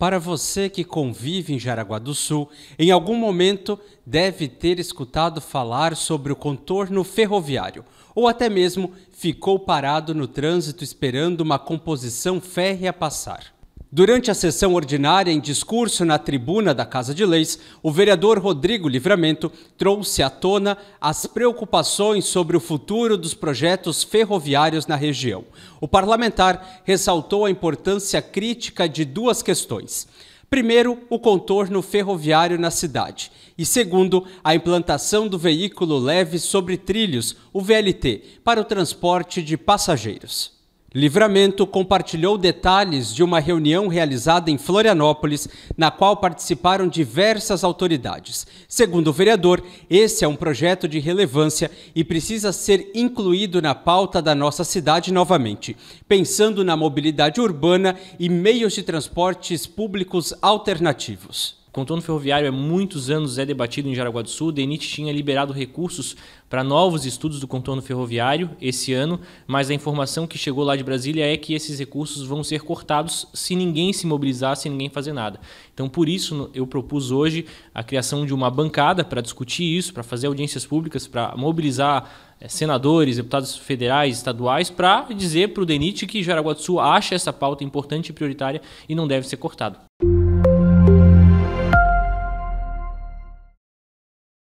Para você que convive em Jaraguá do Sul, em algum momento deve ter escutado falar sobre o contorno ferroviário, ou até mesmo ficou parado no trânsito esperando uma composição férrea passar. Durante a sessão ordinária, em discurso na tribuna da Casa de Leis, o vereador Rodrigo Livramento trouxe à tona as preocupações sobre o futuro dos projetos ferroviários na região. O parlamentar ressaltou a importância crítica de duas questões. Primeiro, o contorno ferroviário na cidade. E segundo, a implantação do veículo leve sobre trilhos, o VLT, para o transporte de passageiros. Livramento compartilhou detalhes de uma reunião realizada em Florianópolis, na qual participaram diversas autoridades. Segundo o vereador, esse é um projeto de relevância e precisa ser incluído na pauta da nossa cidade novamente, pensando na mobilidade urbana e meios de transportes públicos alternativos. O contorno ferroviário há é muitos anos é debatido em Jaraguá do Sul. DENIT tinha liberado recursos para novos estudos do contorno ferroviário esse ano, mas a informação que chegou lá de Brasília é que esses recursos vão ser cortados se ninguém se mobilizar, se ninguém fazer nada. Então, por isso, eu propus hoje a criação de uma bancada para discutir isso, para fazer audiências públicas, para mobilizar eh, senadores, deputados federais, estaduais, para dizer para o DENIT que Jaraguá do Sul acha essa pauta importante e prioritária e não deve ser cortado.